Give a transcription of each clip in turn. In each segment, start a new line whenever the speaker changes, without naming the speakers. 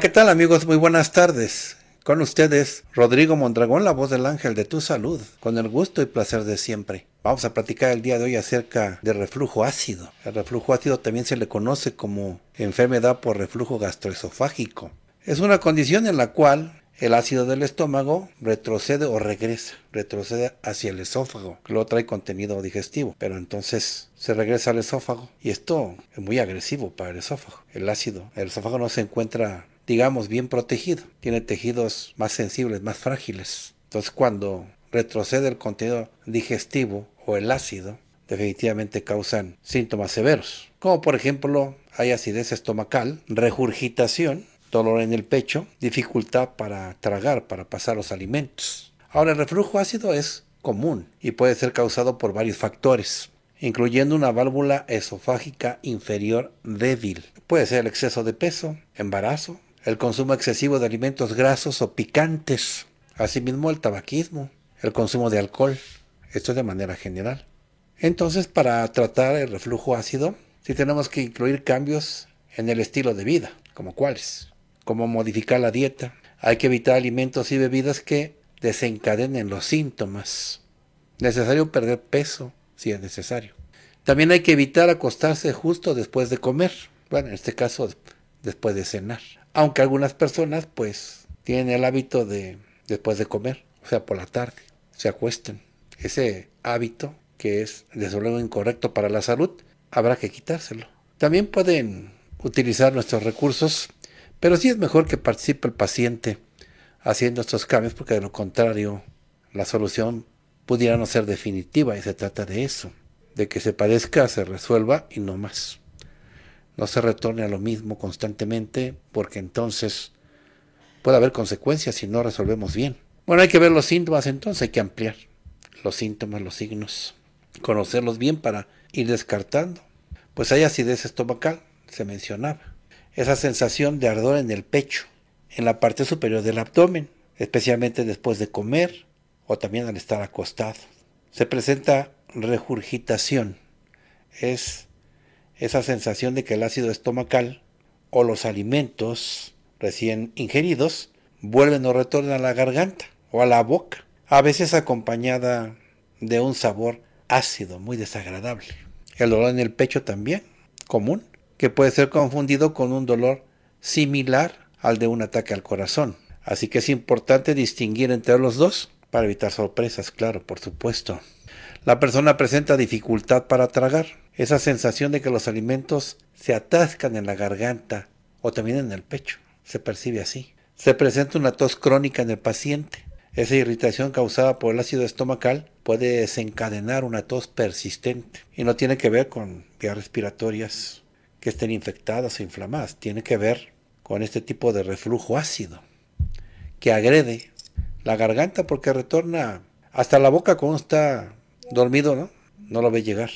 ¿qué tal amigos? Muy buenas tardes. Con ustedes, Rodrigo Mondragón, la voz del ángel de tu salud, con el gusto y placer de siempre. Vamos a platicar el día de hoy acerca de reflujo ácido. El reflujo ácido también se le conoce como enfermedad por reflujo gastroesofágico. Es una condición en la cual el ácido del estómago retrocede o regresa, retrocede hacia el esófago, que luego trae contenido digestivo, pero entonces se regresa al esófago y esto es muy agresivo para el esófago, el ácido. El esófago no se encuentra digamos, bien protegido. Tiene tejidos más sensibles, más frágiles. Entonces, cuando retrocede el contenido digestivo o el ácido, definitivamente causan síntomas severos, como por ejemplo hay acidez estomacal, regurgitación, dolor en el pecho, dificultad para tragar, para pasar los alimentos. Ahora, el reflujo ácido es común y puede ser causado por varios factores, incluyendo una válvula esofágica inferior débil. Puede ser el exceso de peso, embarazo, el consumo excesivo de alimentos grasos o picantes, asimismo el tabaquismo, el consumo de alcohol, esto de manera general. Entonces, para tratar el reflujo ácido, sí tenemos que incluir cambios en el estilo de vida, como cuáles, como modificar la dieta, hay que evitar alimentos y bebidas que desencadenen los síntomas. Necesario perder peso si es necesario. También hay que evitar acostarse justo después de comer. Bueno, en este caso, después de cenar. Aunque algunas personas pues tienen el hábito de después de comer, o sea, por la tarde, se acuesten. Ese hábito que es desde luego incorrecto para la salud, habrá que quitárselo. También pueden utilizar nuestros recursos, pero sí es mejor que participe el paciente haciendo estos cambios porque de lo contrario la solución pudiera no ser definitiva y se trata de eso, de que se parezca, se resuelva y no más no se retorne a lo mismo constantemente, porque entonces puede haber consecuencias si no resolvemos bien. Bueno, hay que ver los síntomas entonces, hay que ampliar los síntomas, los signos, conocerlos bien para ir descartando. Pues hay acidez estomacal, se mencionaba. Esa sensación de ardor en el pecho, en la parte superior del abdomen, especialmente después de comer o también al estar acostado. Se presenta regurgitación, es esa sensación de que el ácido estomacal o los alimentos recién ingeridos vuelven o retornan a la garganta o a la boca, a veces acompañada de un sabor ácido muy desagradable. El dolor en el pecho también, común, que puede ser confundido con un dolor similar al de un ataque al corazón. Así que es importante distinguir entre los dos para evitar sorpresas, claro, por supuesto. La persona presenta dificultad para tragar, esa sensación de que los alimentos se atascan en la garganta o también en el pecho, se percibe así. Se presenta una tos crónica en el paciente. Esa irritación causada por el ácido estomacal puede desencadenar una tos persistente y no tiene que ver con vías respiratorias que estén infectadas o inflamadas, tiene que ver con este tipo de reflujo ácido que agrede la garganta porque retorna hasta la boca cuando está dormido, ¿no? No lo ve llegar.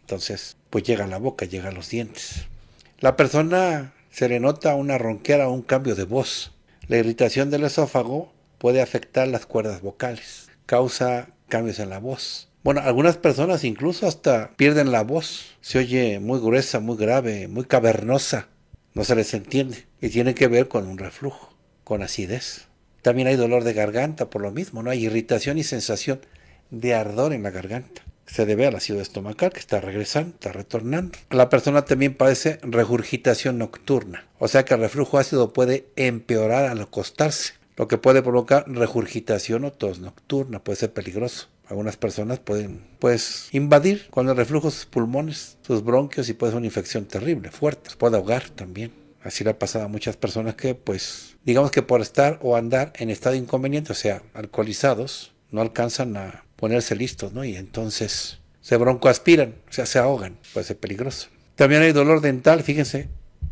Entonces, pues llega la boca, llega los dientes. La persona se le nota una ronquera o un cambio de voz. La irritación del esófago puede afectar las cuerdas vocales, causa cambios en la voz. Bueno, algunas personas incluso hasta pierden la voz, se oye muy gruesa, muy grave, muy cavernosa, no se les entiende y tiene que ver con un reflujo, con acidez. También hay dolor de garganta por lo mismo, no hay irritación y sensación de ardor en la garganta. Se debe al ácido estomacal que está regresando, está retornando. La persona también padece regurgitación nocturna, o sea que el reflujo ácido puede empeorar al acostarse, lo que puede provocar regurgitación o tos nocturna, puede ser peligroso. Algunas personas pueden pues invadir con el reflujo sus pulmones, sus bronquios y puede ser una infección terrible, fuerte, puede ahogar también. Así le ha pasado a muchas personas que pues digamos que por estar o andar en estado inconveniente, o sea, alcoholizados, no alcanzan a ponerse listos, ¿no? Y entonces se broncoaspiran, o sea, se ahogan, puede ser peligroso. También hay dolor dental, fíjense,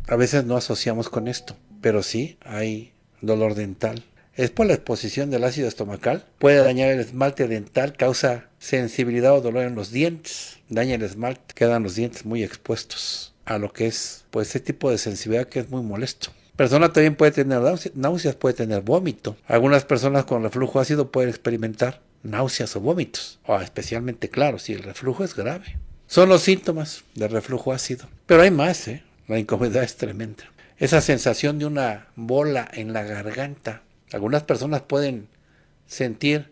a veces no asociamos con esto, pero sí hay dolor dental. Es por la exposición del ácido estomacal, puede dañar el esmalte dental, causa sensibilidad o dolor en los dientes, daña el esmalte, quedan los dientes muy expuestos a lo que es pues este tipo de sensibilidad que es muy molesto persona también puede tener náuseas, puede tener vómito. Algunas personas con reflujo ácido pueden experimentar náuseas o vómitos, o especialmente claro si el reflujo es grave. Son los síntomas del reflujo ácido. Pero hay más, ¿eh? la incomodidad es tremenda. Esa sensación de una bola en la garganta. Algunas personas pueden sentir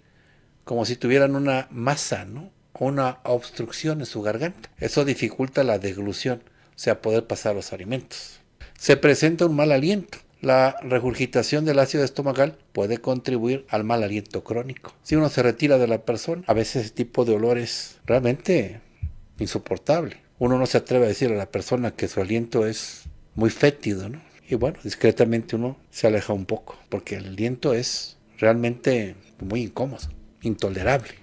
como si tuvieran una masa, ¿no? una obstrucción en su garganta. Eso dificulta la deglución, o sea, poder pasar los alimentos. Se presenta un mal aliento. La regurgitación del ácido estomacal puede contribuir al mal aliento crónico. Si uno se retira de la persona, a veces ese tipo de olor es realmente insoportable. Uno no se atreve a decir a la persona que su aliento es muy fétido, ¿no? Y bueno, discretamente uno se aleja un poco, porque el aliento es realmente muy incómodo, intolerable.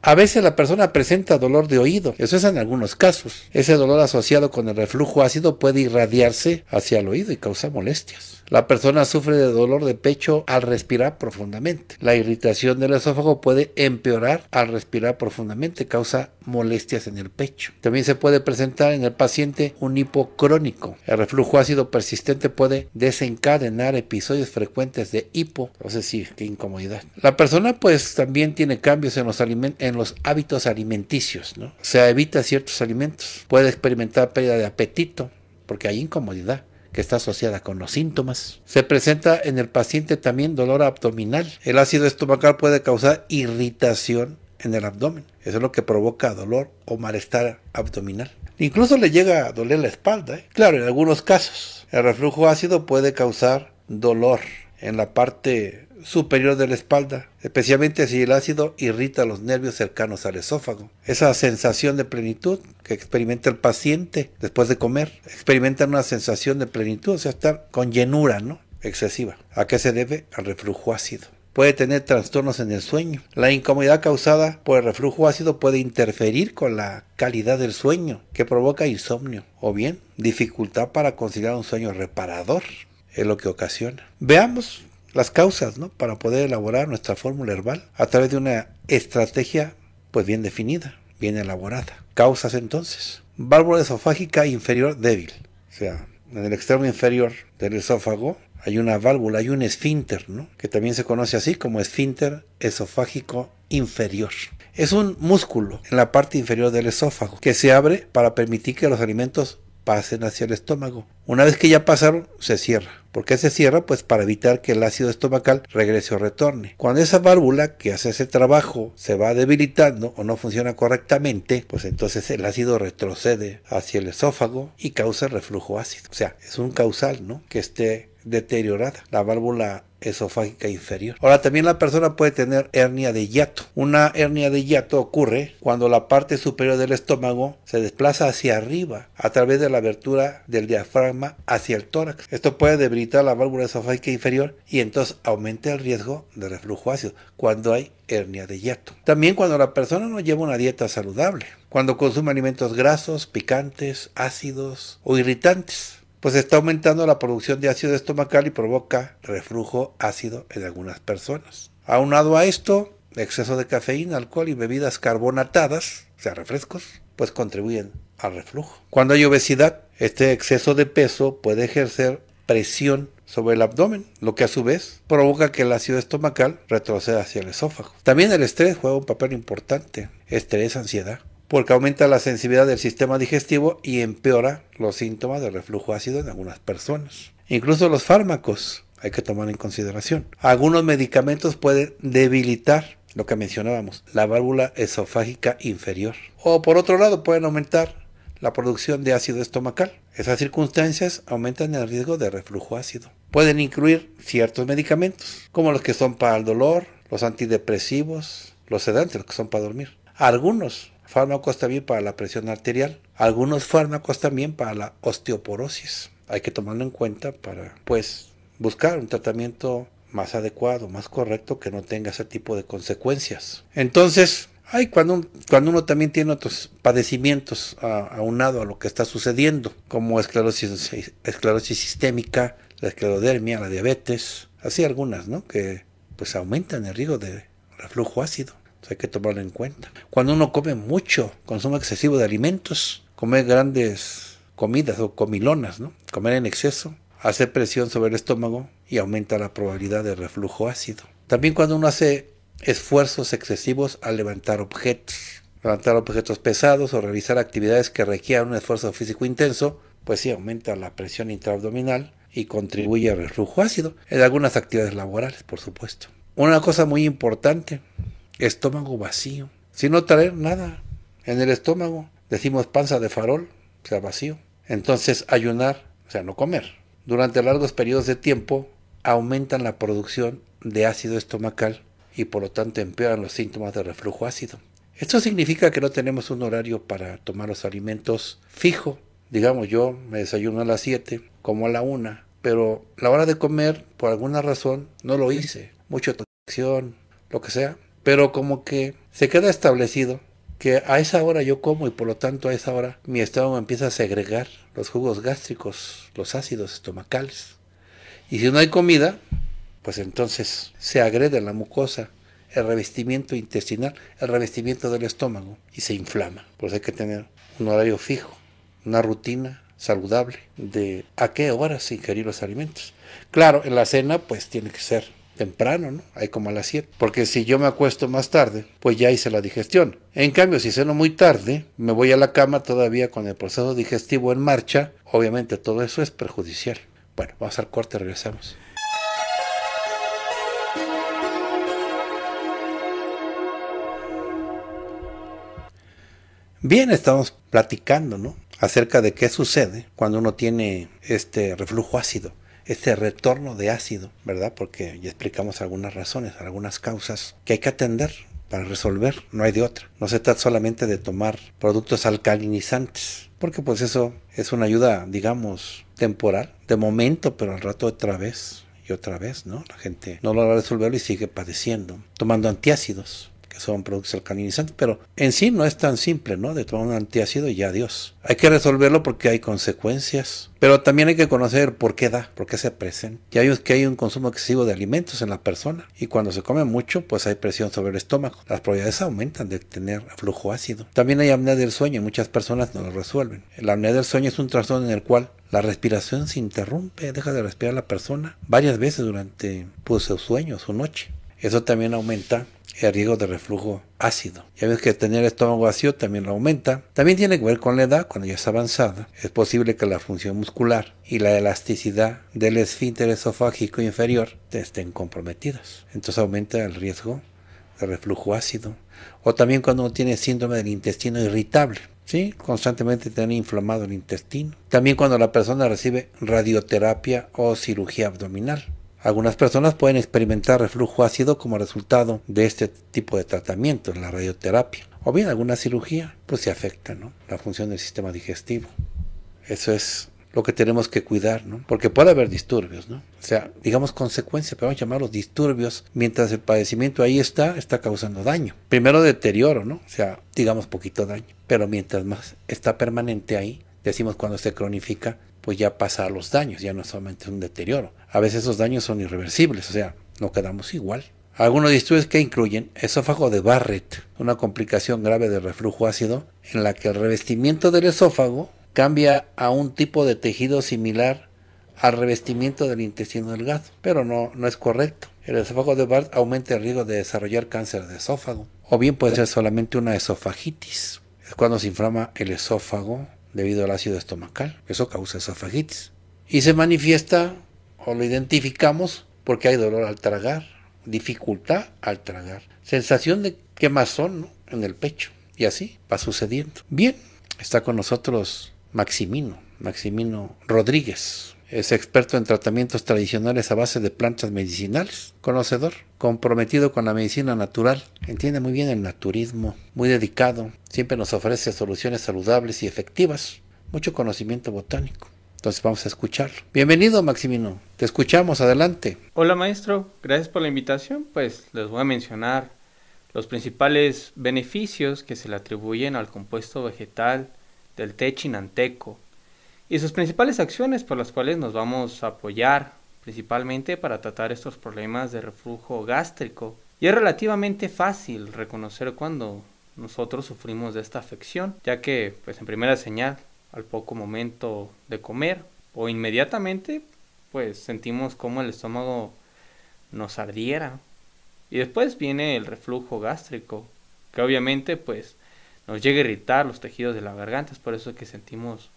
A veces la persona presenta dolor de oído, eso es en algunos casos. Ese dolor asociado con el reflujo ácido puede irradiarse hacia el oído y causar molestias. La persona sufre de dolor de pecho al respirar profundamente. La irritación del esófago puede empeorar al respirar profundamente, causa molestias en el pecho. También se puede presentar en el paciente un hipo crónico. El reflujo ácido persistente puede desencadenar episodios frecuentes de hipo. sé sí, qué incomodidad. La persona pues también tiene cambios en los, en los hábitos alimenticios, ¿no? Se evita ciertos alimentos. Puede experimentar pérdida de apetito porque hay incomodidad que está asociada con los síntomas. Se presenta en el paciente también dolor abdominal. El ácido estomacal puede causar irritación en el abdomen. Eso es lo que provoca dolor o malestar abdominal. Incluso le llega a doler la espalda. ¿eh? Claro, en algunos casos. El reflujo ácido puede causar dolor en la parte superior de la espalda, especialmente si el ácido irrita los nervios cercanos al esófago. Esa sensación de plenitud que experimenta el paciente después de comer, experimenta una sensación de plenitud, o sea, estar con llenura, ¿no? Excesiva. ¿A qué se debe? Al reflujo ácido puede tener trastornos en el sueño. La incomodidad causada por el reflujo ácido puede interferir con la calidad del sueño, que provoca insomnio, o bien dificultad para conciliar un sueño reparador, es lo que ocasiona. Veamos las causas ¿no? para poder elaborar nuestra fórmula herbal a través de una estrategia pues bien definida, bien elaborada. Causas entonces. Válvula esofágica inferior débil. O sea, en el extremo inferior del esófago hay una válvula, hay un esfínter, ¿no? que también se conoce así como esfínter esofágico inferior. Es un músculo en la parte inferior del esófago que se abre para permitir que los alimentos pasen hacia el estómago. Una vez que ya pasaron, se cierra. ¿Por qué se cierra? Pues para evitar que el ácido estomacal regrese o retorne. Cuando esa válvula que hace ese trabajo se va debilitando o no funciona correctamente, pues entonces el ácido retrocede hacia el esófago y causa reflujo ácido. O sea, es un causal, ¿no? Que esté deteriorada, la válvula esofágica inferior. Ahora también la persona puede tener hernia de hiato. Una hernia de hiato ocurre cuando la parte superior del estómago se desplaza hacia arriba a través de la abertura del diafragma hacia el tórax. Esto puede debilitar la válvula esofágica inferior y entonces aumenta el riesgo de reflujo ácido cuando hay hernia de hiato. También cuando la persona no lleva una dieta saludable, cuando consume alimentos grasos, picantes, ácidos o irritantes pues está aumentando la producción de ácido estomacal y provoca reflujo ácido en algunas personas. Aunado a esto, exceso de cafeína, alcohol y bebidas carbonatadas, o sea, refrescos, pues contribuyen al reflujo. Cuando hay obesidad, este exceso de peso puede ejercer presión sobre el abdomen, lo que a su vez provoca que el ácido estomacal retroceda hacia el esófago. También el estrés juega un papel importante. Estrés, ansiedad, porque aumenta la sensibilidad del sistema digestivo y empeora los síntomas de reflujo ácido en algunas personas. Incluso los fármacos hay que tomar en consideración. Algunos medicamentos pueden debilitar lo que mencionábamos, la válvula esofágica inferior. O por otro lado pueden aumentar la producción de ácido estomacal. Esas circunstancias aumentan el riesgo de reflujo ácido. Pueden incluir ciertos medicamentos, como los que son para el dolor, los antidepresivos, los sedantes, los que son para dormir. Algunos fármacos también para la presión arterial, algunos fármacos también para la osteoporosis. Hay que tomarlo en cuenta para, pues, buscar un tratamiento más adecuado, más correcto, que no tenga ese tipo de consecuencias. Entonces, hay cuando, cuando uno también tiene otros padecimientos aunado a, a lo que está sucediendo, como esclerosis, esclerosis sistémica, la esclerodermia, la diabetes, así algunas, ¿no? Que pues aumentan el riesgo de reflujo ácido hay que tomarlo en cuenta. Cuando uno come mucho, consumo excesivo de alimentos, comer grandes comidas o comilonas, ¿no? comer en exceso, hace presión sobre el estómago y aumenta la probabilidad de reflujo ácido. También cuando uno hace esfuerzos excesivos al levantar objetos, levantar objetos pesados o realizar actividades que requieran un esfuerzo físico intenso, pues sí aumenta la presión intraabdominal y contribuye al reflujo ácido en algunas actividades laborales, por supuesto. Una cosa muy importante estómago vacío, Si no traer nada en el estómago. Decimos panza de farol, o sea, vacío. Entonces, ayunar, o sea, no comer. Durante largos periodos de tiempo aumentan la producción de ácido estomacal y por lo tanto empeoran los síntomas de reflujo ácido. Esto significa que no tenemos un horario para tomar los alimentos fijo. Digamos, yo me desayuno a las 7, como a la 1, pero la hora de comer, por alguna razón, no lo hice. Mucha tensión, lo que sea, pero como que se queda establecido que a esa hora yo como y por lo tanto a esa hora mi estómago empieza a segregar los jugos gástricos, los ácidos estomacales. Y si no hay comida, pues entonces se agrede la mucosa, el revestimiento intestinal, el revestimiento del estómago y se inflama. Pues hay que tener un horario fijo, una rutina saludable de a qué horas ingerir los alimentos. Claro, en la cena pues tiene que ser temprano, ¿no? hay como a las 7. Porque si yo me acuesto más tarde, pues ya hice la digestión. En cambio, si ceno muy tarde, me voy a la cama todavía con el proceso digestivo en marcha. Obviamente todo eso es perjudicial. Bueno, vamos al corte, regresamos. Bien, estamos platicando, ¿no? Acerca de qué sucede cuando uno tiene este reflujo ácido. Este retorno de ácido, ¿verdad? Porque ya explicamos algunas razones, algunas causas que hay que atender para resolver, no hay de otra. No se trata solamente de tomar productos alcalinizantes, porque pues eso es una ayuda, digamos, temporal, de momento, pero al rato otra vez y otra vez, ¿no? La gente no lo a resolver y sigue padeciendo, tomando antiácidos que son productos alcalinizantes, pero en sí no es tan simple, ¿no? De tomar un antiácido y ya adiós. Hay que resolverlo porque hay consecuencias, pero también hay que conocer por qué da, por qué se presenta. Ya hay que hay un consumo excesivo de alimentos en la persona y cuando se come mucho, pues hay presión sobre el estómago. Las probabilidades aumentan de tener flujo ácido. También hay apnea del sueño y muchas personas no lo resuelven. La apnea del sueño es un trastorno en el cual la respiración se interrumpe, deja de respirar la persona varias veces durante pues, su sueño, su noche. Eso también aumenta el riesgo de reflujo ácido. Ya ves que tener el estómago ácido también lo aumenta. También tiene que ver con la edad, cuando ya es avanzada, es posible que la función muscular y la elasticidad del esfínter esofágico inferior estén comprometidas. Entonces aumenta el riesgo de reflujo ácido. O también cuando uno tiene síndrome del intestino irritable, ¿sí? Constantemente tener inflamado el intestino. También cuando la persona recibe radioterapia o cirugía abdominal. Algunas personas pueden experimentar reflujo ácido como resultado de este tipo de tratamiento, la radioterapia, o bien alguna cirugía, pues se afecta la función del sistema digestivo. Eso es lo que tenemos que cuidar, ¿no? Porque puede haber disturbios, ¿no? O sea, digamos consecuencia, pero vamos a llamarlos disturbios, mientras el padecimiento ahí está, está causando daño. Primero deterioro, ¿no? O sea, digamos poquito daño, pero mientras más está permanente ahí, decimos cuando se cronifica, pues ya pasa a los daños, ya no es solamente un deterioro, a veces esos daños son irreversibles, o sea, no quedamos igual. Algunos estudios que incluyen esófago de Barrett, una complicación grave de reflujo ácido, en la que el revestimiento del esófago cambia a un tipo de tejido similar al revestimiento del intestino delgado, pero no, no es correcto. El esófago de Barrett aumenta el riesgo de desarrollar cáncer de esófago, o bien puede ser solamente una esofagitis, es cuando se inflama el esófago debido al ácido estomacal, eso causa esofagitis, y se manifiesta o lo identificamos porque hay dolor al tragar, dificultad al tragar, sensación de quemazón en el pecho. Y así va sucediendo. Bien, está con nosotros Maximino, Maximino Rodríguez. Es experto en tratamientos tradicionales a base de plantas medicinales, conocedor, comprometido con la medicina natural, entiende muy bien el naturismo, muy dedicado, siempre nos ofrece soluciones saludables y efectivas, mucho conocimiento botánico. Entonces vamos a escucharlo. Bienvenido, Maximino. Te escuchamos. Adelante.
Hola, maestro. Gracias por la invitación. Pues les voy a mencionar los principales beneficios que se le atribuyen al compuesto vegetal del té chinanteco y sus principales acciones por las cuales nos vamos a apoyar principalmente para tratar estos problemas de reflujo gástrico. Y es relativamente fácil reconocer cuando nosotros sufrimos de esta afección, ya que pues en primera señal al poco momento de comer o inmediatamente pues sentimos como el estómago nos ardiera. Y después viene el reflujo gástrico, que obviamente pues nos llega a irritar los tejidos de la garganta, es por eso que sentimos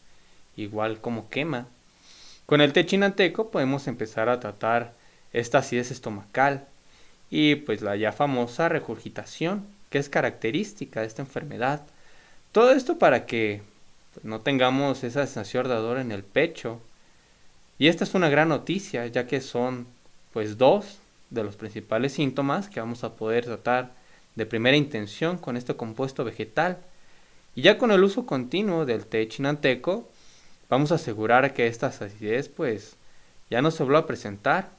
igual como quema. Con el té chinanteco podemos empezar a tratar esta acidez estomacal y pues la ya famosa regurgitación, que es característica de esta enfermedad. Todo esto para que no tengamos esa sensación de dolor en el pecho. Y esta es una gran noticia, ya que son pues dos de los principales síntomas que vamos a poder tratar de primera intención con este compuesto vegetal. Y ya con el uso continuo del té chinanteco, vamos a asegurar que esta acidez pues ya no se vuelva a presentar,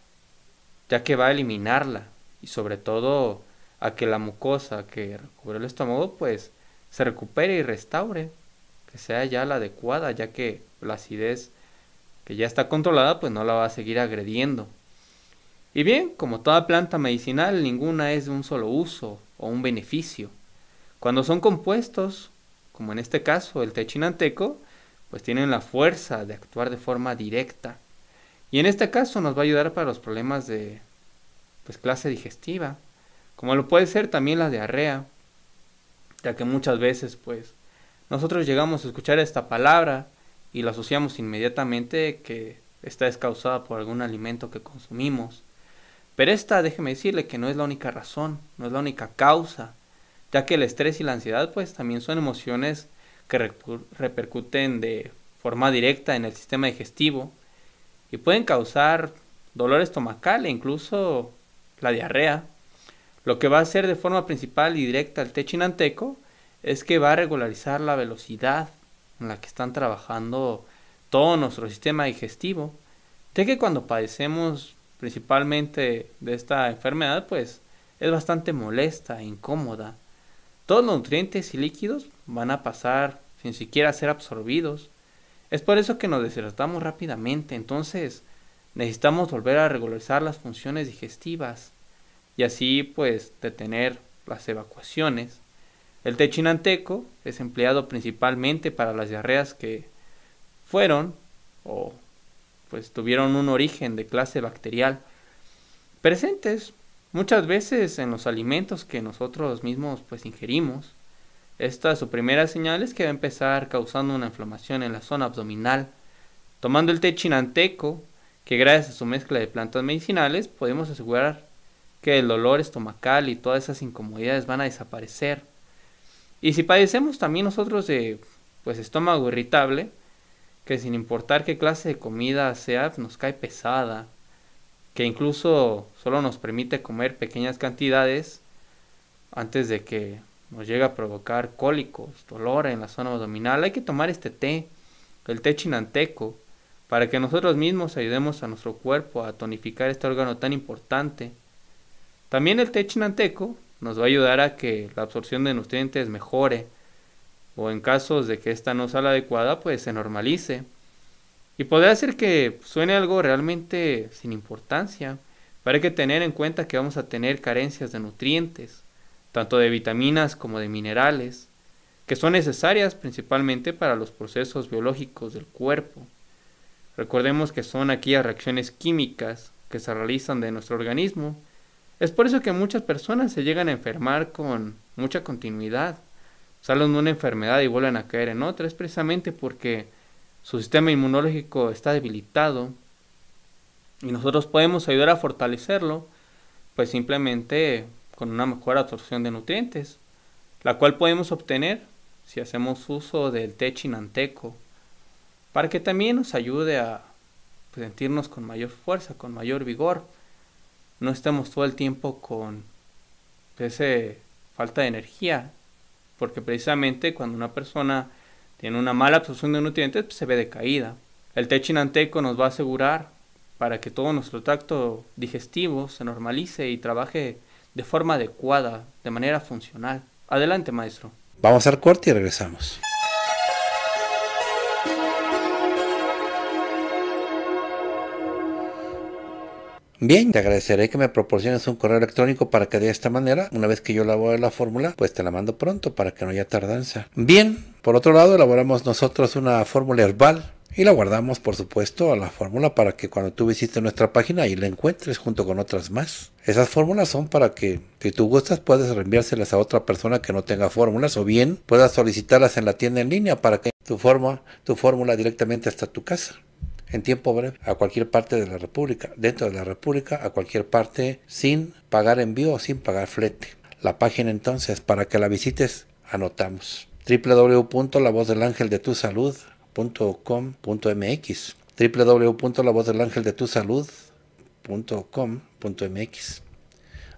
ya que va a eliminarla y sobre todo a que la mucosa que recubre el estómago pues se recupere y restaure que sea ya la adecuada, ya que la acidez que ya está controlada pues no la va a seguir agrediendo. Y bien, como toda planta medicinal, ninguna es de un solo uso o un beneficio. Cuando son compuestos, como en este caso el techinanteco, pues tienen la fuerza de actuar de forma directa. Y en este caso nos va a ayudar para los problemas de pues, clase digestiva, como lo puede ser también la diarrea, ya que muchas veces pues nosotros llegamos a escuchar esta palabra y la asociamos inmediatamente que esta es causada por algún alimento que consumimos. Pero esta, déjeme decirle que no es la única razón, no es la única causa, ya que el estrés y la ansiedad pues también son emociones que repercuten de forma directa en el sistema digestivo y pueden causar dolor estomacal e incluso la diarrea, lo que va a ser de forma principal y directa al chinanteco es que va a regularizar la velocidad en la que están trabajando todo nuestro sistema digestivo, de que cuando padecemos principalmente de esta enfermedad, pues es bastante molesta e incómoda. Todos los nutrientes y líquidos van a pasar sin siquiera ser absorbidos. Es por eso que nos deshidratamos rápidamente, entonces necesitamos volver a regularizar las funciones digestivas y así pues detener las evacuaciones. El té chinanteco es empleado principalmente para las diarreas que fueron o pues tuvieron un origen de clase bacterial presentes muchas veces en los alimentos que nosotros mismos pues ingerimos. Esta su primera señal es que va a empezar causando una inflamación en la zona abdominal. Tomando el té chinanteco, que gracias a su mezcla de plantas medicinales podemos asegurar que el dolor estomacal y todas esas incomodidades van a desaparecer. Y si padecemos también nosotros de pues estómago irritable, que sin importar qué clase de comida sea, nos cae pesada, que incluso solo nos permite comer pequeñas cantidades antes de que nos llegue a provocar cólicos, dolor en la zona abdominal, hay que tomar este té, el té chinanteco, para que nosotros mismos ayudemos a nuestro cuerpo a tonificar este órgano tan importante. También el té chinanteco nos va a ayudar a que la absorción de nutrientes mejore o en casos de que esta no sea adecuada, pues se normalice. Y podría ser que suene algo realmente sin importancia, pero hay que tener en cuenta que vamos a tener carencias de nutrientes, tanto de vitaminas como de minerales, que son necesarias principalmente para los procesos biológicos del cuerpo. Recordemos que son aquellas reacciones químicas que se realizan de nuestro organismo es por eso que muchas personas se llegan a enfermar con mucha continuidad. Salen de una enfermedad y vuelven a caer en otra. Es precisamente porque su sistema inmunológico está debilitado y nosotros podemos ayudar a fortalecerlo, pues simplemente con una mejor absorción de nutrientes, la cual podemos obtener si hacemos uso del té chinanteco, para que también nos ayude a pues, sentirnos con mayor fuerza, con mayor vigor no estemos todo el tiempo con esa falta de energía, porque precisamente cuando una persona tiene una mala absorción de nutrientes, pues, se ve decaída. El té chinanteco nos va a asegurar para que todo nuestro tracto digestivo se normalice y trabaje de forma adecuada, de manera funcional. Adelante, maestro.
Vamos al corte y regresamos. Bien, te agradeceré que me proporciones un correo electrónico para que de esta manera, una vez que yo elabore la fórmula, pues te la mando pronto para que no haya tardanza. Bien, por otro lado, elaboramos nosotros una fórmula herbal y la guardamos por supuesto a la fórmula para que cuando tú visites nuestra página y la encuentres junto con otras más. Esas fórmulas son para que si tú gustas puedes reenviárselas a otra persona que no tenga fórmulas o bien puedas solicitarlas en la tienda en línea para que tu forma tu fórmula directamente hasta tu casa en tiempo breve a cualquier parte de la República, dentro de la República a cualquier parte sin pagar envío o sin pagar flete. La página entonces para que la visites anotamos www.lavozdelangeldetusalud.com.mx www.lavozdelangeldetusalud.com.mx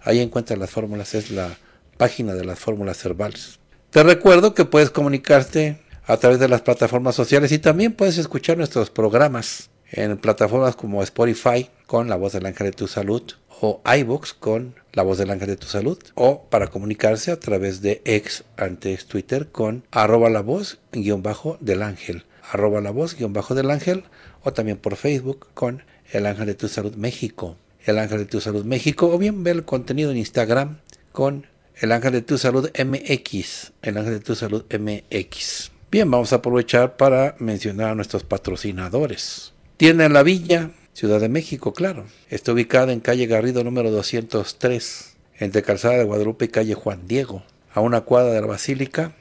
Ahí encuentras las fórmulas, es la página de las fórmulas herbales. Te recuerdo que puedes comunicarte a través de las plataformas sociales y también puedes escuchar nuestros programas en plataformas como Spotify con La Voz del Ángel de tu Salud o iBooks con La Voz del Ángel de tu Salud o para comunicarse a través de ex antes Twitter con arroba la voz guión bajo del ángel arroba la voz guión bajo del ángel o también por Facebook con El Ángel de tu Salud México El Ángel de tu Salud México o bien ver el contenido en Instagram con El Ángel de tu Salud MX El Ángel de tu Salud MX Bien, vamos a aprovechar para mencionar a nuestros patrocinadores. Tienda en la Villa, Ciudad de México, claro. Está ubicada en calle Garrido número 203, entre Calzada de Guadalupe y calle Juan Diego, a una cuadra de la Basílica,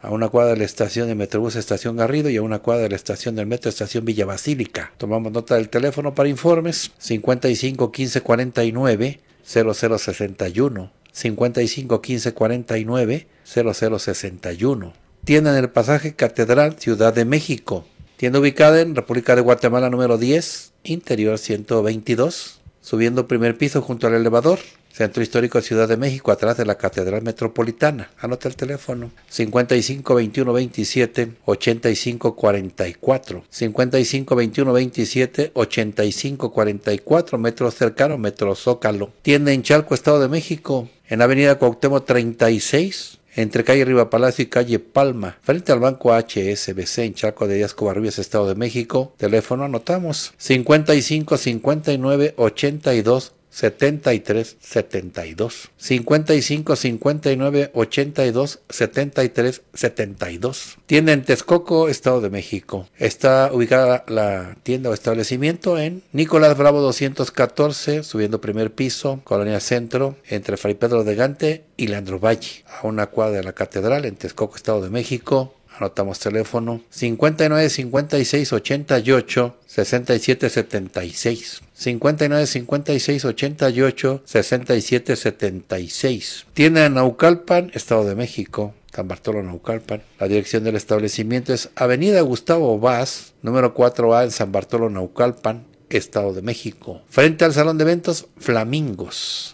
a una cuadra de la estación de Metrobús Estación Garrido y a una cuadra de la estación del Metro Estación Villa Basílica. Tomamos nota del teléfono para informes 55 15 49 0061 55 15 49 0061 tienda en el pasaje Catedral, Ciudad de México. Tienda ubicada en República de Guatemala número 10, interior 122, subiendo primer piso junto al elevador. Centro Histórico Ciudad de México, atrás de la Catedral Metropolitana. Anota el teléfono. 55 21 27 85 44. 55 21 27 85 44. Metro cercano, Metro Zócalo. Tienda en Chalco, Estado de México. En Avenida Cuauhtémoc 36, entre calle Riva Palacio y calle Palma, frente al banco HSBC en Chaco de Díaz Covarrubias, Estado de México. Teléfono anotamos 55 59 82 73 72 55 59 82 73 72 tienda en Texcoco Estado de México está ubicada la tienda o establecimiento en Nicolás Bravo 214 subiendo primer piso Colonia Centro entre Fray Pedro de Gante y Leandro Valle a una cuadra de la Catedral en Texcoco Estado de México Anotamos teléfono 59 56 88 67 76. 59 56 88 67 76. Tienda en Naucalpan, Estado de México. San Bartolo Naucalpan. La dirección del establecimiento es Avenida Gustavo Vaz, número 4A en San Bartolo Naucalpan, Estado de México. Frente al Salón de Eventos Flamingos.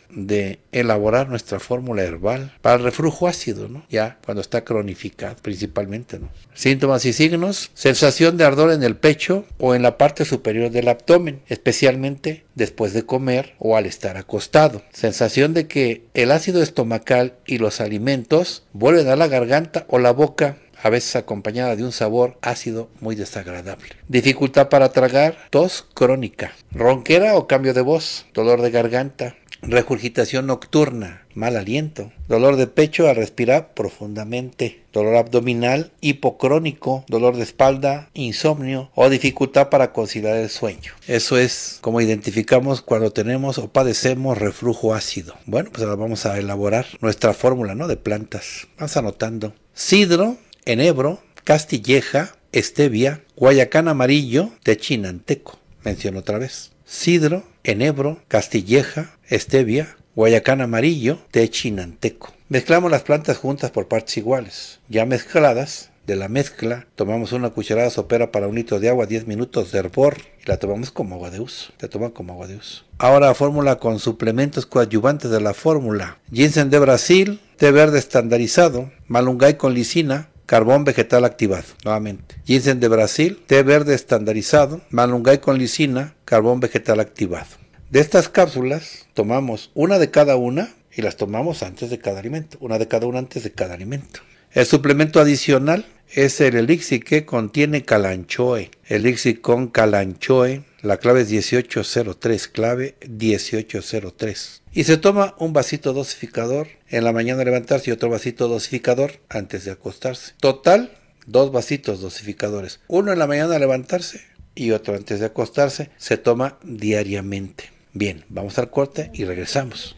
de elaborar nuestra fórmula herbal para el reflujo ácido, ¿no? ya cuando está cronificado principalmente. Síntomas y signos, sensación de ardor en el pecho o en la parte superior del abdomen, especialmente después de comer o al estar acostado. Sensación de que el ácido estomacal y los alimentos vuelven a la garganta o la boca a veces acompañada de un sabor ácido muy desagradable. Dificultad para tragar, tos crónica, ronquera o cambio de voz, dolor de garganta, Regurgitación nocturna, mal aliento, dolor de pecho al respirar profundamente, dolor abdominal hipocrónico, dolor de espalda, insomnio o dificultad para conciliar el sueño. Eso es como identificamos cuando tenemos o padecemos reflujo ácido. Bueno, pues ahora vamos a elaborar nuestra fórmula ¿no? de plantas. Vamos anotando. Sidro, enebro, castilleja, Estevia guayacán amarillo, techinanteco. Menciono otra vez. Sidro, enebro, castilleja, stevia, guayacán amarillo, Techinanteco. chinanteco. Mezclamos las plantas juntas por partes iguales. Ya mezcladas, de la mezcla, tomamos una cucharada sopera para un litro de agua, 10 minutos de hervor y la tomamos como agua de uso. La como agua de uso. Ahora fórmula con suplementos coadyuvantes de la fórmula. Ginseng de Brasil, té verde estandarizado, malungay con lisina, carbón vegetal activado, nuevamente. Ginseng de Brasil, té verde estandarizado, malungay con lisina, carbón vegetal activado. De estas cápsulas tomamos una de cada una y las tomamos antes de cada alimento, una de cada una antes de cada alimento. El suplemento adicional es el elixir que contiene calanchoe, elixir con calanchoe, la clave es 1803, clave 1803. Y se toma un vasito dosificador en la mañana levantarse y otro vasito dosificador antes de acostarse. Total, dos vasitos dosificadores. Uno en la mañana levantarse y otro antes de acostarse. Se toma diariamente. Bien, vamos al corte y regresamos.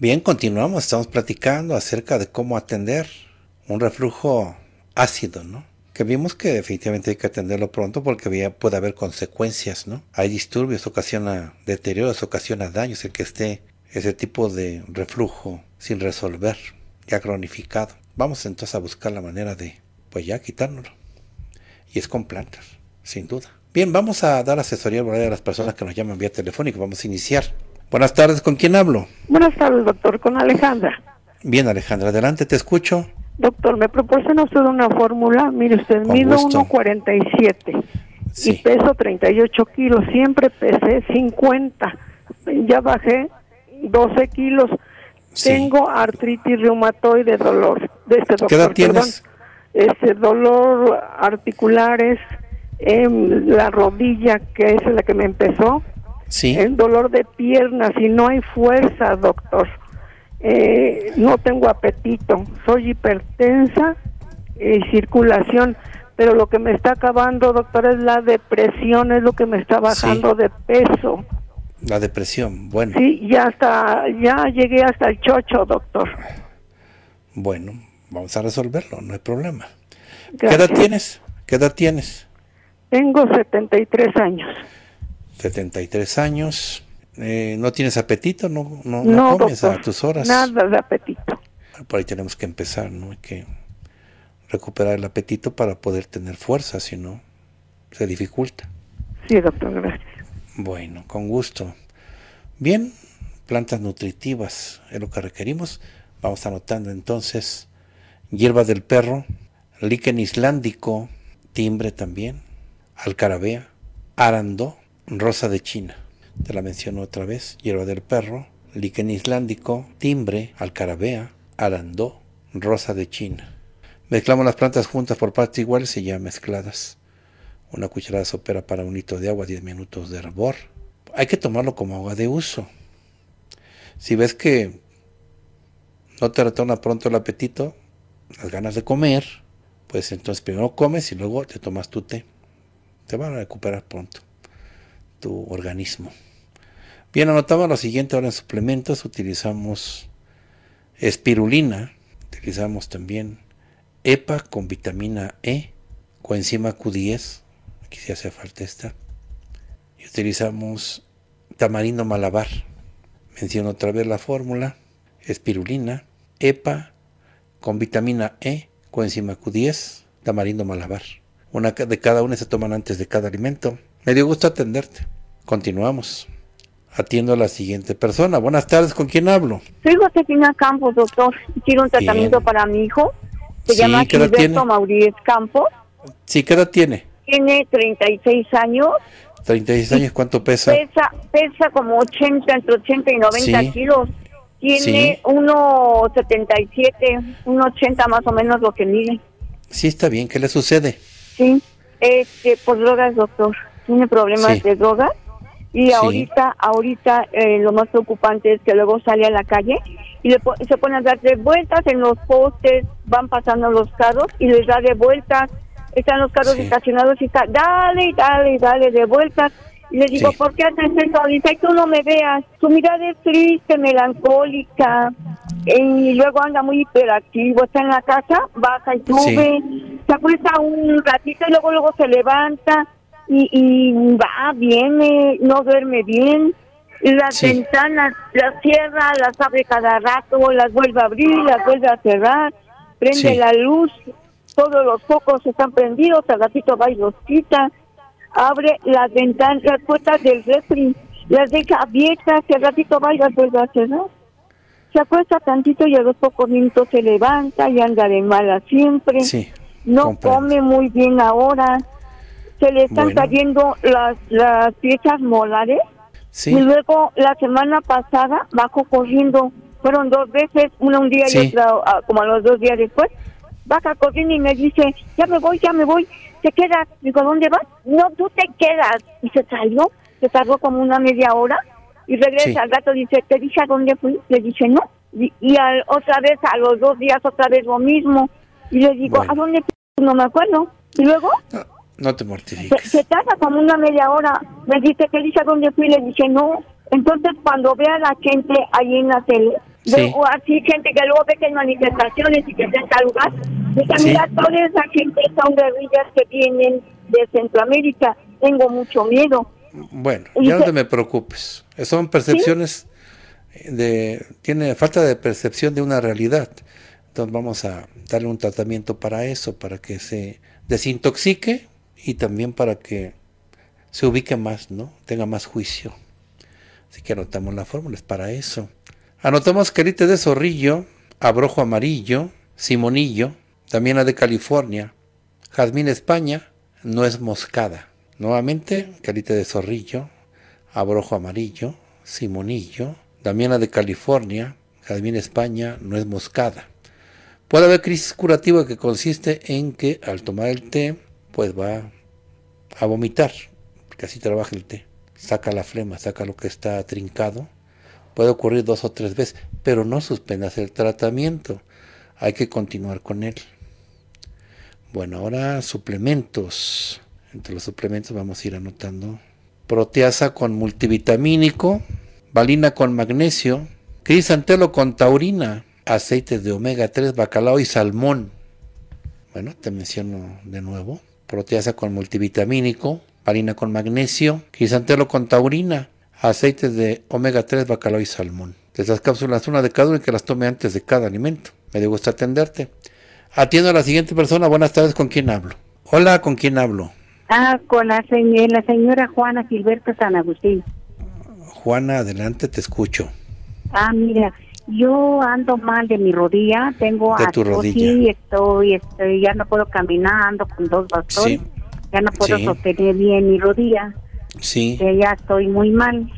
Bien, continuamos, estamos platicando acerca de cómo atender un reflujo ácido, ¿no? Que vimos que definitivamente hay que atenderlo pronto porque puede haber consecuencias, ¿no? Hay disturbios, ocasiona deterioros, ocasiona daños el que esté ese tipo de reflujo sin resolver, ya cronificado. Vamos entonces a buscar la manera de, pues ya, quitárnoslo. Y es con plantas, sin duda. Bien, vamos a dar asesoría a las personas que nos llaman vía telefónica. Vamos a iniciar Buenas tardes, ¿con quién hablo?
Buenas tardes, doctor, con Alejandra.
Bien, Alejandra, adelante, te escucho.
Doctor, me proporciona usted una fórmula. Mire, usted mido 1,47 y peso 38 kilos. Siempre pesé 50. Ya bajé 12 kilos. Tengo artritis reumatoide, dolor. De este ¿Qué edad tienes? este dolor articulares en la rodilla, que es la que me empezó. Sí. El dolor de piernas y no hay fuerza, doctor. Eh, no tengo apetito, soy hipertensa y circulación, pero lo que me está acabando, doctor, es la depresión, es lo que me está bajando de peso.
La depresión, bueno. Sí,
ya ya llegué hasta el chocho, doctor.
Bueno, vamos a resolverlo, no hay problema. ¿Qué edad tienes? ¿Qué edad tienes?
Tengo 73 años.
73 años. Eh, ¿No tienes apetito? ¿No, comes a tus horas? Nada
de apetito.
Por ahí tenemos que empezar, ¿no? Hay que recuperar el apetito para poder tener fuerza, si no, se dificulta. Sí, doctor, gracias. Bueno, con gusto. Bien, plantas nutritivas es lo que requerimos. Vamos anotando entonces Hierba del perro, líquen islandico, timbre también, alcarabea, arandó, rosa de China, te la menciono otra vez, hierba del perro, liquen islandico, timbre, alcarabea, arandó, rosa de China. Mezclamos las plantas juntas por partes iguales y ya mezcladas. Una cucharada sopera para un litro de agua, 10 minutos de hervor. Hay que tomarlo como agua de uso. Si ves que no te retorna pronto el apetito, las ganas de comer, pues entonces primero comes y luego te tomas tu té. Te van a recuperar pronto tu organismo. Bien, anotamos lo siguiente ahora en suplementos. Utilizamos espirulina, utilizamos también EPA con vitamina E, coenzima Q10, aquí se hace falta esta. Y utilizamos tamarindo malabar. Menciono otra vez la fórmula, espirulina, EPA con vitamina E, coenzima Q10, tamarindo malabar. Una de cada una se toman antes de cada alimento. Me dio gusto atenderte. Continuamos. Atiendo a la siguiente persona. Buenas tardes, ¿con quién hablo?
Soy Josefina Campos, doctor. Quiero un tratamiento para mi hijo.
Se llama Gilberto
Mauriz Campos.
Sí, ¿qué edad tiene?
Tiene 36 años.
36 años, ¿cuánto pesa?
Pesa, como 80, entre 80 y 90 kilos. Tiene 1,77, 1,80 más o menos lo que mide.
Sí, está bien. ¿Qué le sucede?
Sí, este, por drogas, doctor tiene problemas de drogas y ahorita ahorita eh, lo más preocupante es que luego sale a la calle y se pone a dar de vueltas en los postes, van pasando los carros y les da de vueltas. Están los carros estacionados y está, dale, dale, dale, de vueltas. Y le digo, ¿por qué haces eso? Dice, tú no me veas. Su mirada es triste, melancólica. Y luego anda muy hiperactivo. Está en la casa, baja y sube. Se acuesta un ratito y luego luego se levanta y, y va, viene, eh, no duerme bien. Las ventanas las cierra, las abre cada rato, las vuelve a abrir, las vuelve a cerrar, prende la luz, todos los focos están prendidos, al ratito va y los quita, abre las ventanas, las puertas del refri, las deja abiertas, al ratito va y las vuelve a cerrar. Se acuesta tantito y a los pocos minutos se levanta y anda de mala siempre. no come muy bien ahora, se le están cayendo las, las piezas molares. Y luego la semana pasada bajó corriendo, fueron dos veces, una un día y otra ah, como a los dos días después. Baja corriendo y me dice, ya me voy, ya me voy, te quedas. Digo, ¿dónde vas? No, tú te quedas. Y se salió, se tardó como una media hora y regresa al gato, dice, ¿te dije a dónde fui? Le dice, no. Y, al, otra vez, a los dos días, otra vez lo mismo. Y le digo, ¿a dónde fui? No me acuerdo. Y luego...
Ah. No te mortifiques.
Se, como una media hora. Me dice, que dice a dónde fui? Le dije, no. Entonces, cuando vea la gente ahí en la tele, o así gente que luego ve que hay manifestaciones y que se tal lugar, dice, mira, toda esa gente son guerrillas que vienen de Centroamérica. Tengo mucho miedo.
Bueno, ya no te me preocupes. Son percepciones de... Tiene falta de percepción de una realidad. Entonces vamos a darle un tratamiento para eso, para que se desintoxique y también para que se ubique más, ¿no? Tenga más juicio. Así que anotamos las fórmulas para eso. Anotamos carita de Zorrillo, Abrojo Amarillo, Simonillo, también la de California, Jazmín España, no es Moscada. Nuevamente, carita de Zorrillo, Abrojo Amarillo, Simonillo, también la de California, Jazmín España, no es Moscada. Puede haber crisis curativa que consiste en que al tomar el té pues va a vomitar, porque así trabaja el té. Saca la flema, saca lo que está trincado. Puede ocurrir dos o tres veces, pero no suspendas el tratamiento. Hay que continuar con él. Bueno, ahora suplementos. Entre los suplementos vamos a ir anotando. Proteasa con multivitamínico, valina con magnesio, crisantelo con taurina, aceites de omega 3, bacalao y salmón. Bueno, te menciono de nuevo proteasa con multivitamínico, harina con magnesio, quisantelo con taurina, aceites de omega 3, bacalao y salmón. De estas cápsulas, una de cada uno y que las tome antes de cada alimento. Me gusta atenderte. Atiendo a la siguiente persona. Buenas tardes, ¿con quién hablo? Hola, ¿con quién hablo?
Ah, con la, señora, la señora Juana Gilberto San Agustín.
Juana, adelante, te escucho.
Ah, mira, yo ando mal de mi rodilla, tengo de estoy, estoy, ya no puedo caminar, ando con dos bastones, ya no puedo sostener bien mi rodilla. Sí. Este, ya estoy muy mal.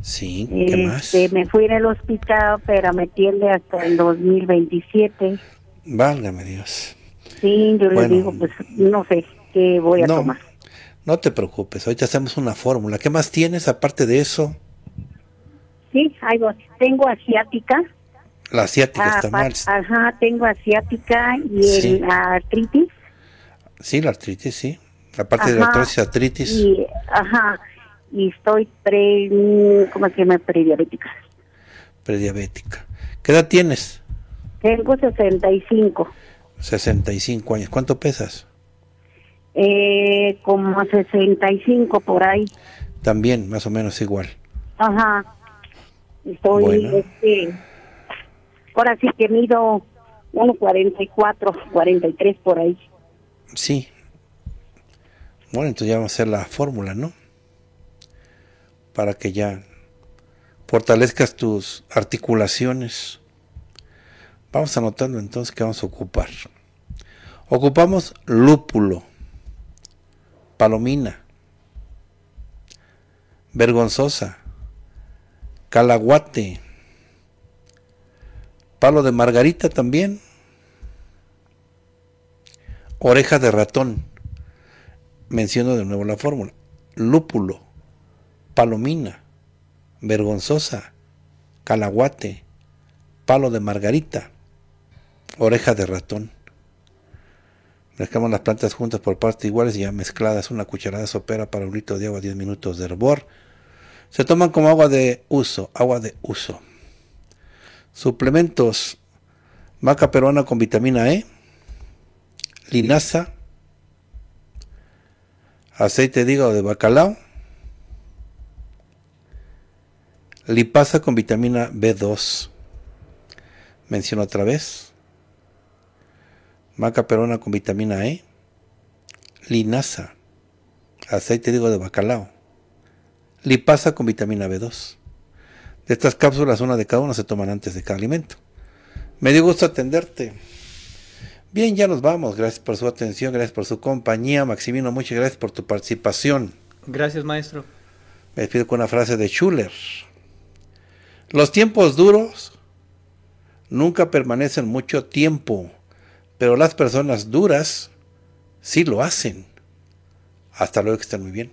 Sí, ¿qué este, más? me
fui en el hospital, pero me tiende hasta el 2027.
Válgame Dios.
Sí, yo le digo, pues no sé qué voy a tomar.
No te preocupes, ahorita hacemos una fórmula. ¿Qué más tienes aparte de eso?
sí, Tengo asiática.
La asiática está ah, mal.
Ajá, tengo asiática y la artritis.
Sí, la artritis, sí. La parte de la artritis. Y,
ajá, y estoy pre... ¿Cómo se llama? Prediabética.
Prediabética. ¿Qué edad tienes? Tengo 65. 65 años. ¿Cuánto pesas?
Eh, como 65 por ahí.
También, más o menos igual.
Ajá estoy este ahora sí que mido 1.44, 43 por ahí.
Sí. Bueno, entonces ya vamos a hacer la fórmula, ¿no? Para que ya fortalezcas tus articulaciones. Vamos anotando entonces qué vamos a ocupar. Ocupamos lúpulo, palomina, vergonzosa, calaguate, palo de margarita también, oreja de ratón, menciono de nuevo la fórmula, lúpulo, palomina, vergonzosa, calaguate, palo de margarita, oreja de ratón. Mezclamos las plantas juntas por partes iguales y ya mezcladas una cucharada sopera para un litro de agua, 10 minutos de hervor. Se toman como agua de uso, agua de uso. Suplementos. Maca peruana con vitamina E. Linaza. Aceite de hígado de bacalao. Lipasa con vitamina B2. Menciono otra vez. Maca peruana con vitamina E. Linaza. Aceite de hígado de bacalao pasa con vitamina B2. De estas cápsulas, una de cada una se toman antes de cada alimento. Me dio gusto atenderte. Bien, ya nos vamos. Gracias por su atención, gracias por su compañía. Maximino, muchas gracias por tu participación.
Gracias, maestro.
Me despido con una frase de Schuller. Los tiempos duros nunca permanecen mucho tiempo, pero las personas duras sí lo hacen. Hasta luego, que estén muy bien.